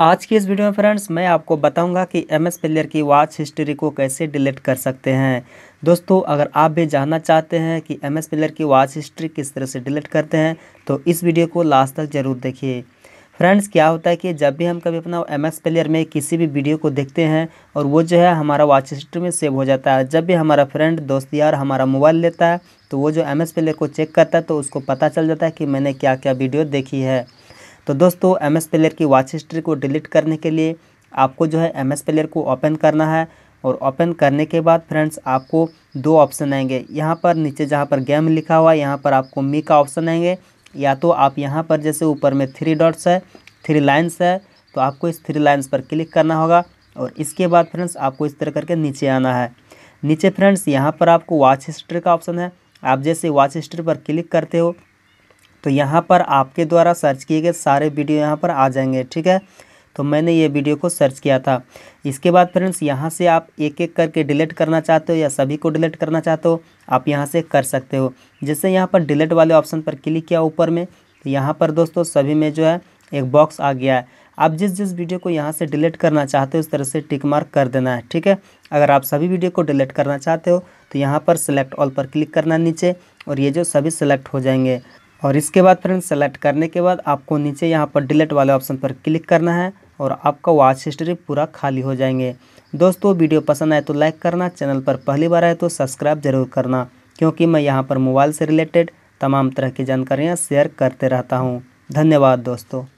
आज की इस वीडियो में फ्रेंड्स मैं आपको बताऊंगा कि एम एस प्लेयर की वॉच हिस्ट्री को कैसे डिलीट कर सकते हैं दोस्तों अगर आप भी जानना चाहते हैं कि एम एस प्लेयर की वॉच हिस्ट्री किस तरह से डिलीट करते हैं तो इस वीडियो को लास्ट तक ज़रूर देखिए फ्रेंड्स क्या होता है कि जब भी हम कभी अपना एम एस प्लेयर में किसी भी वीडियो को देखते हैं और वो जो है हमारा वॉच हिस्ट्री में सेव हो जाता है जब भी हमारा फ्रेंड दोस्त यार हमारा मोबाइल लेता है तो वो जो एम एस प्लेयर को चेक करता है तो उसको पता चल जाता है कि मैंने क्या क्या वीडियो देखी है तो दोस्तों एम एस प्लेयर की वॉच हिस्ट्री को डिलीट करने के लिए आपको जो है एम एस प्लेयर को ओपन करना है और ओपन करने के बाद फ्रेंड्स आपको दो ऑप्शन आएंगे यहाँ पर नीचे जहाँ पर गेम लिखा हुआ है यहाँ पर आपको मी का ऑप्शन आएंगे या तो आप यहाँ पर जैसे ऊपर में थ्री डॉट्स है थ्री लाइन्स है तो आपको इस थ्री लाइन्स पर क्लिक करना होगा और इसके बाद फ्रेंड्स आपको इस तरह करके नीचे आना है नीचे फ्रेंड्स यहाँ पर आपको वॉच हिस्ट्री का ऑप्शन है आप जैसे वॉच हिस्ट्री पर क्लिक करते हो तो यहाँ पर आपके द्वारा सर्च किए गए सारे वीडियो यहाँ पर आ जाएंगे ठीक है तो मैंने ये वीडियो को सर्च किया था इसके बाद फ्रेंड्स यहाँ से आप एक एक करके डिलीट करना चाहते हो या सभी को डिलीट करना चाहते हो आप यहाँ से कर सकते हो जैसे यहाँ पर डिलीट वाले ऑप्शन पर क्लिक किया ऊपर में तो यहाँ पर दोस्तों सभी में जो है एक बॉक्स आ गया है आप जिस जिस वीडियो को यहाँ से डिलीट करना चाहते हो उस तरह से टिक मार्क कर देना है ठीक है अगर आप सभी वीडियो को डिलीट करना चाहते हो तो यहाँ पर सिलेक्ट ऑल पर क्लिक करना नीचे और ये जो सभी सिलेक्ट हो जाएंगे और इसके बाद फ्रेंड सेलेक्ट करने के बाद आपको नीचे यहाँ पर डिलीट वाले ऑप्शन पर क्लिक करना है और आपका वॉच हिस्ट्री पूरा खाली हो जाएंगे दोस्तों वीडियो पसंद आए तो लाइक करना चैनल पर पहली बार आए तो सब्सक्राइब जरूर करना क्योंकि मैं यहाँ पर मोबाइल से रिलेटेड तमाम तरह की जानकारियाँ शेयर करते रहता हूँ धन्यवाद दोस्तों